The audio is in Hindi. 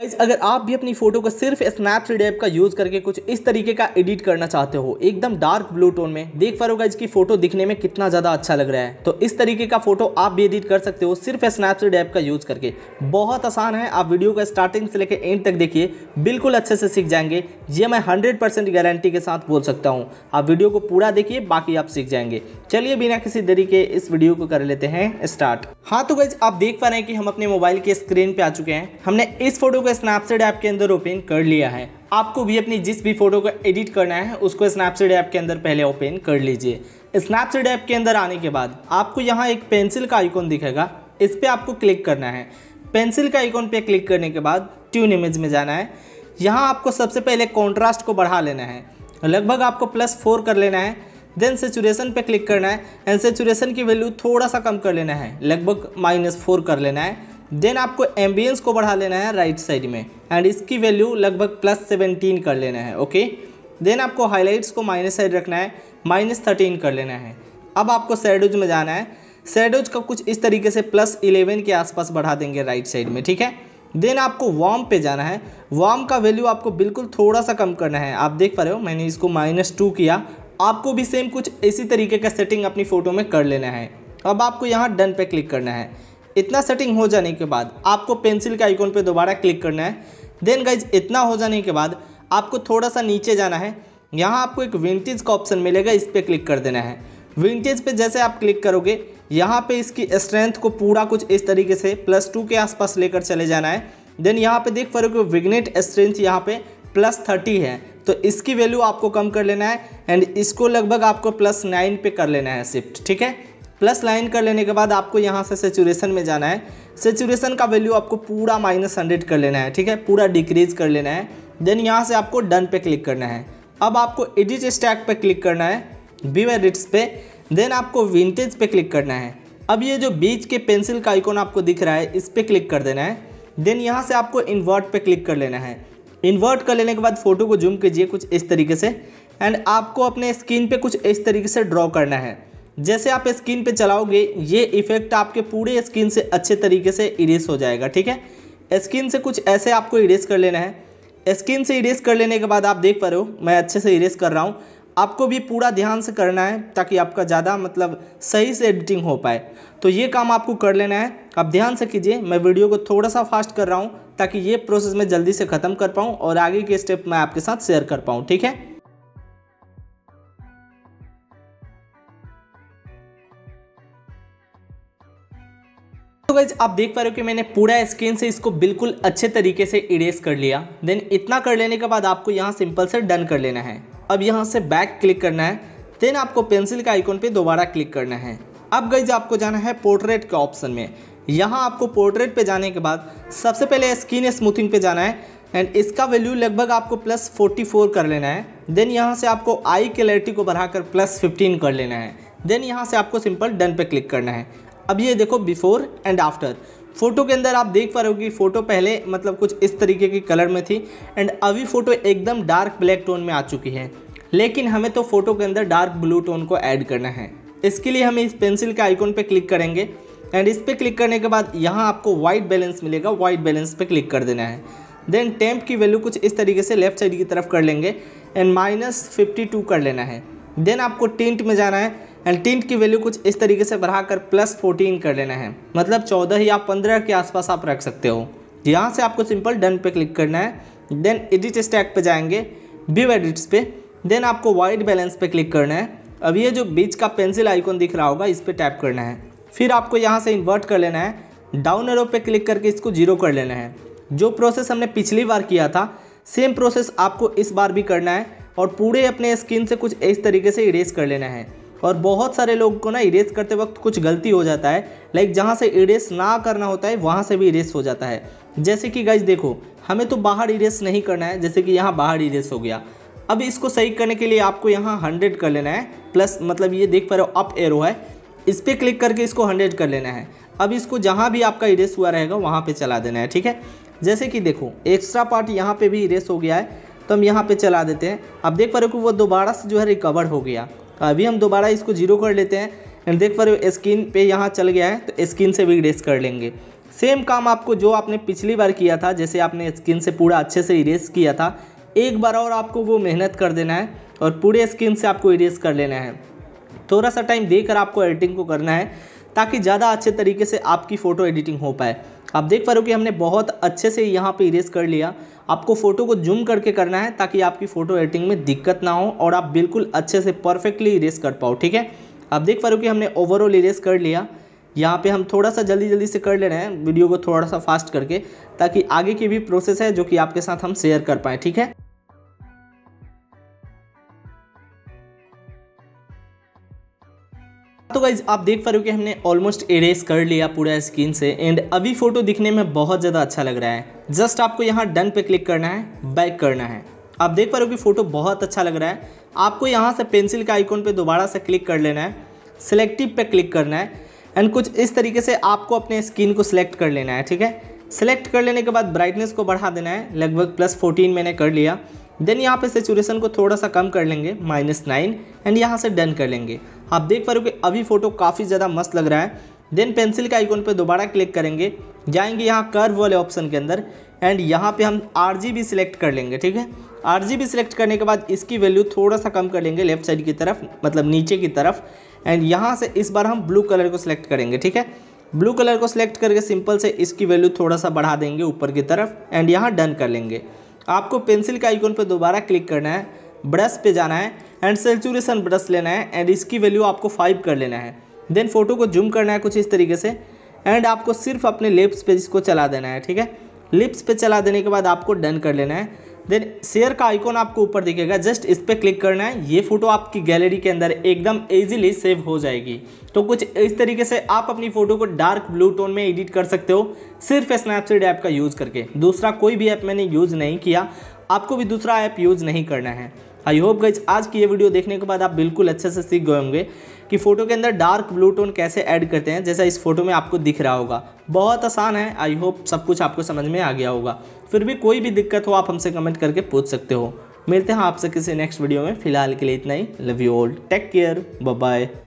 गाइज अगर आप भी अपनी फोटो को सिर्फ स्नैपसीड ऐप का यूज़ करके कुछ इस तरीके का एडिट करना चाहते हो एकदम डार्क ब्लू टोन में देख पा रहे होगा इसकी फोटो दिखने में कितना ज़्यादा अच्छा लग रहा है तो इस तरीके का फोटो आप भी एडिट कर सकते हो सिर्फ स्नैपसीड ऐप का यूज़ करके बहुत आसान है आप वीडियो का स्टार्टिंग से लेकर एंड तक देखिए बिल्कुल अच्छे से सीख जाएंगे ये मैं हंड्रेड गारंटी के साथ बोल सकता हूँ आप वीडियो को पूरा देखिए बाकी आप सीख जाएंगे चलिए बिना किसी देरी के इस वीडियो को कर लेते हैं स्टार्ट हाँ तो गाइज आप देख पा रहे हैं कि हम अपने मोबाइल के स्क्रीन पर आ चुके हैं हमने इस फोटो को स्नैपसीड ऐप के अंदर ओपन कर लिया है आपको भी अपनी जिस भी फोटो को एडिट करना है उसको स्नैपसीड ऐप के अंदर पहले ओपन कर लीजिए स्नैपसीड ऐप के अंदर आने के बाद आपको यहाँ एक पेंसिल का आइकॉन दिखेगा इस पर आपको क्लिक करना है पेंसिल का आइकॉन पे क्लिक करने के बाद ट्यून इमेज में जाना है यहाँ आपको सबसे पहले कॉन्ट्रास्ट को बढ़ा लेना है लगभग आपको प्लस फोर कर लेना है देन सेचुरेशन पे क्लिक करना है एंड सेचुरेशन की वैल्यू थोड़ा सा कम कर लेना है लगभग माइनस फोर कर लेना है देन आपको एम्बियंस को बढ़ा लेना है राइट right साइड में एंड इसकी वैल्यू लगभग प्लस सेवनटीन कर लेना है ओके देन आपको हाईलाइट्स को माइनस साइड रखना है माइनस थर्टीन कर लेना है अब आपको सैडोज में जाना है सैडोज का कुछ इस तरीके से प्लस इलेवन के आसपास बढ़ा देंगे राइट साइड में ठीक है देन आपको वार्म पे जाना है वार्म का वैल्यू आपको बिल्कुल थोड़ा सा कम करना है आप देख पा रहे हो मैंने इसको माइनस टू किया आपको भी सेम कुछ इसी तरीके का सेटिंग अपनी फ़ोटो में कर लेना है अब आपको यहाँ डन पे क्लिक करना है इतना सेटिंग हो जाने के बाद आपको पेंसिल के आइकॉन पे दोबारा क्लिक करना है देन गाइज इतना हो जाने के बाद आपको थोड़ा सा नीचे जाना है यहाँ आपको एक विंटेज का ऑप्शन मिलेगा इस पर क्लिक कर देना है विंटेज पे जैसे आप क्लिक करोगे यहाँ पे इसकी स्ट्रेंथ को पूरा कुछ इस तरीके से प्लस टू के आसपास लेकर चले जाना है देन यहाँ पे देख पा रहे हो विग्नेट स्ट्रेंथ यहाँ पे प्लस थर्टी है तो इसकी वैल्यू आपको कम कर लेना है एंड इसको लगभग आपको प्लस नाइन पे कर लेना है शिफ्ट ठीक है प्लस लाइन कर लेने के बाद आपको यहाँ से सेचुरेशन में जाना है सेचुरेशन का वैल्यू आपको पूरा माइनस हंड्रेड कर लेना है ठीक है पूरा डिक्रीज कर लेना है देन यहाँ से आपको डन पे क्लिक करना है अब आपको एडिट स्टैक पे क्लिक करना है बी रिट्स पे देन आपको विंटेज पे क्लिक करना है अब ये जो बीच के पेंसिल का आइकॉन आपको दिख रहा है इस पर क्लिक कर देना है देन यहाँ से आपको इन्वर्ट पर क्लिक कर लेना है इन्वर्ट कर लेने के बाद फ़ोटो को जूम कीजिए कुछ इस तरीके से एंड आपको अपने स्क्रीन पर कुछ इस तरीके से ड्रॉ करना है जैसे आप स्किन पे चलाओगे ये इफेक्ट आपके पूरे स्किन से अच्छे तरीके से इरेस हो जाएगा ठीक है स्किन से कुछ ऐसे आपको इरेस कर लेना है स्किन से इरेस कर लेने के बाद आप देख पा रहे हो मैं अच्छे से इरेस कर रहा हूँ आपको भी पूरा ध्यान से करना है ताकि आपका ज़्यादा मतलब सही से एडिटिंग हो पाए तो ये काम आपको कर लेना है आप ध्यान से कीजिए मैं वीडियो को थोड़ा सा फास्ट कर रहा हूँ ताकि ये प्रोसेस मैं जल्दी से ख़त्म कर पाऊँ और आगे के स्टेप मैं आपके साथ शेयर कर पाऊँ ठीक है तो गाइज आप देख पा रहे हो कि मैंने पूरा स्क्रीन से इसको बिल्कुल अच्छे तरीके से इरेज कर लिया देन इतना कर लेने के बाद आपको यहाँ सिंपल से डन कर लेना है अब यहाँ से बैक क्लिक करना है देन आपको पेंसिल के आइकॉन पे दोबारा क्लिक करना है अब गई आपको जाना है पोर्ट्रेट के ऑप्शन में यहाँ आपको पोर्ट्रेट पे जाने के बाद सबसे पहले स्किन स्मूथिंग पे जाना है एंड इसका वैल्यू लगभग आपको प्लस 44 कर लेना है देन यहाँ से आपको आई क्लैरिटी को बढ़ाकर प्लस 15 कर लेना है देन यहाँ से आपको सिंपल डन पे क्लिक करना है अब ये देखो बिफोर एंड आफ्टर फ़ोटो के अंदर आप देख पा रहे हो कि फ़ोटो पहले मतलब कुछ इस तरीके की कलर में थी एंड अभी फ़ोटो एकदम डार्क ब्लैक टोन में आ चुकी है लेकिन हमें तो फ़ोटो के अंदर डार्क ब्लू टोन को ऐड करना है इसके लिए हम इस पेंसिल के आइकॉन पे क्लिक करेंगे एंड इस पर क्लिक करने के बाद यहाँ आपको वाइट बैलेंस मिलेगा वाइट बैलेंस पे क्लिक कर देना है देन टेम्प की वैल्यू कुछ इस तरीके से लेफ्ट साइड की तरफ कर लेंगे एंड माइनस फिफ्टी टू कर लेना है देन आपको टेंट में जाना है एंड टिंट की वैल्यू कुछ इस तरीके से बढ़ाकर प्लस फोर्टीन कर लेना है मतलब चौदह या पंद्रह के आसपास आप रख सकते हो यहाँ से आपको सिंपल डन पे क्लिक करना है देन एडिट स्टैक पे जाएंगे व्यू एडिट्स पे देन आपको वाइट बैलेंस पे क्लिक करना है अब ये जो बीच का पेंसिल आइकॉन दिख रहा होगा इस पर टैप करना है फिर आपको यहाँ से इन्वर्ट कर लेना है डाउन एरो पे क्लिक करके इसको जीरो कर लेना है जो प्रोसेस हमने पिछली बार किया था सेम प्रोसेस आपको इस बार भी करना है और पूरे अपने स्किन से कुछ इस तरीके से इरेज कर लेना है और बहुत सारे लोग को ना इरेज करते वक्त कुछ गलती हो जाता है लाइक जहाँ से इरेस ना करना होता है वहाँ से भी इरेस हो जाता है जैसे कि गाइज देखो हमें तो बाहर इरेस नहीं करना है जैसे कि यहाँ बाहर इरेस हो गया अब इसको सही करने के लिए आपको यहाँ हंड्रेड कर लेना है प्लस मतलब ये देख पा रहे हो अप एरो है इस पर क्लिक करके इसको हंड्रेड कर लेना है अब इसको जहाँ भी आपका इरेस हुआ रहेगा वहाँ पे चला देना है ठीक है जैसे कि देखो एक्स्ट्रा पार्ट यहाँ पे भी इरेस हो गया है तो हम यहाँ पे चला देते हैं अब देख पा रहे हो कि वो दोबारा से जो है रिकवर हो गया तो अभी हम दोबारा इसको जीरो कर लेते हैं एंड देख पा रहे हो स्क्रीन पे यहाँ चल गया है तो स्क्रीन से भी इरेज कर लेंगे सेम काम आपको जो आपने पिछली बार किया था जैसे आपने स्क्रीन से पूरा अच्छे से इरेज किया था एक बार और आपको वो मेहनत कर देना है और पूरे स्क्रीन से आपको इरेज कर लेना है थोड़ा सा टाइम देकर आपको एडिटिंग को करना है ताकि ज़्यादा अच्छे तरीके से आपकी फ़ोटो एडिटिंग हो पाए आप देख पा रहे हो कि हमने बहुत अच्छे से यहाँ पे इरेज कर लिया आपको फ़ोटो को जूम करके करना है ताकि आपकी फ़ोटो एडिटिंग में दिक्कत ना हो और आप बिल्कुल अच्छे से परफेक्टली इरेज कर पाओ ठीक है आप देख पा रहे हो कि हमने ओवरऑल इरेज कर लिया यहाँ पे हम थोड़ा सा जल्दी जल्दी से कर ले रहे हैं वीडियो को थोड़ा सा फास्ट करके ताकि आगे की भी प्रोसेस है जो कि आपके साथ हम शेयर कर पाएँ ठीक है तो गाइज आप देख पा रहे हो कि हमने ऑलमोस्ट इरेज कर लिया पूरा स्क्रीन से एंड अभी फोटो दिखने में बहुत ज़्यादा अच्छा लग रहा है जस्ट आपको यहाँ डन पे क्लिक करना है बैक करना है आप देख पा रहे हो कि फ़ोटो बहुत अच्छा लग रहा है आपको यहाँ से पेंसिल के आइकॉन पे दोबारा से क्लिक कर लेना है सिलेक्टिव पे क्लिक करना है एंड कुछ इस तरीके से आपको अपने स्किन को सिलेक्ट कर लेना है ठीक है सेलेक्ट कर लेने के बाद ब्राइटनेस को बढ़ा देना है लगभग प्लस फोर्टीन मैंने कर लिया देन यहाँ पे सेचुरेशन को थोड़ा सा कम कर लेंगे माइनस नाइन एंड यहाँ से डन कर लेंगे आप देख पा रहे हो कि अभी फ़ोटो काफ़ी ज़्यादा मस्त लग रहा है देन पेंसिल के आइकॉन पर दोबारा क्लिक करेंगे जाएंगे यहाँ कर्व वाले ऑप्शन के अंदर एंड यहाँ पे हम आर जी सिलेक्ट कर लेंगे ठीक है आर जी सिलेक्ट करने के बाद इसकी वैल्यू थोड़ा सा कम कर लेंगे लेफ्ट साइड की तरफ मतलब नीचे की तरफ एंड यहाँ से इस बार हम ब्लू कलर को सिलेक्ट करेंगे ठीक है ब्लू कलर को सिलेक्ट करके सिंपल से इसकी वैल्यू थोड़ा सा बढ़ा देंगे ऊपर की तरफ एंड यहाँ डन कर लेंगे आपको पेंसिल के आइकॉन पर दोबारा क्लिक करना है ब्रश पे जाना है एंड सेचुरेशन ब्रश लेना है एंड इसकी वैल्यू आपको फाइव कर लेना है देन फोटो को जूम करना है कुछ इस तरीके से एंड आपको सिर्फ अपने लिप्स पे इसको चला देना है ठीक है लिप्स पे चला देने के बाद आपको डन कर लेना है देन शेयर का आइकॉन आपको ऊपर दिखेगा जस्ट इस पर क्लिक करना है ये फोटो आपकी गैलरी के अंदर एकदम ईजिली सेव हो जाएगी तो कुछ इस तरीके से आप अपनी फोटो को डार्क ब्लू टोन में एडिट कर सकते हो सिर्फ स्नैपसीड ऐप का यूज़ करके दूसरा कोई भी ऐप मैंने यूज़ नहीं किया आपको भी दूसरा ऐप यूज़ नहीं करना है आई होप गई आज की ये वीडियो देखने के बाद आप बिल्कुल अच्छे से सीख गए होंगे कि फ़ोटो के अंदर डार्क ब्लू टोन कैसे ऐड करते हैं जैसा इस फोटो में आपको दिख रहा होगा बहुत आसान है आई होप सब कुछ आपको समझ में आ गया होगा फिर भी कोई भी दिक्कत हो आप हमसे कमेंट करके पूछ सकते हो मिलते हैं आपसे किसी नेक्स्ट वीडियो में फिलहाल के लिए इतना ही love you all take care bye